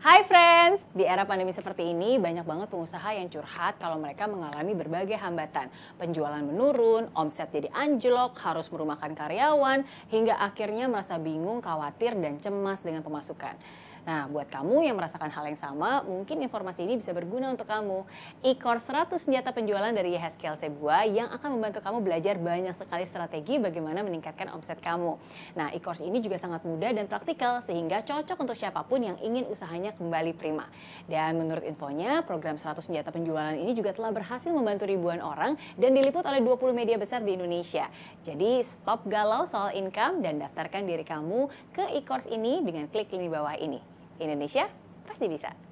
Hai friends, di era pandemi seperti ini banyak banget pengusaha yang curhat kalau mereka mengalami berbagai hambatan. Penjualan menurun, omset jadi anjlok, harus merumahkan karyawan, hingga akhirnya merasa bingung, khawatir, dan cemas dengan pemasukan. Nah, buat kamu yang merasakan hal yang sama, mungkin informasi ini bisa berguna untuk kamu. e 100 Senjata Penjualan dari Yehezkiel Sebua yang akan membantu kamu belajar banyak sekali strategi bagaimana meningkatkan omset kamu. Nah, e-course ini juga sangat mudah dan praktikal sehingga cocok untuk siapapun yang ingin usahanya kembali prima. Dan menurut infonya, program 100 Senjata Penjualan ini juga telah berhasil membantu ribuan orang dan diliput oleh 20 media besar di Indonesia. Jadi, stop galau soal income dan daftarkan diri kamu ke e-course ini dengan klik link di bawah ini. Indonesia pasti bisa.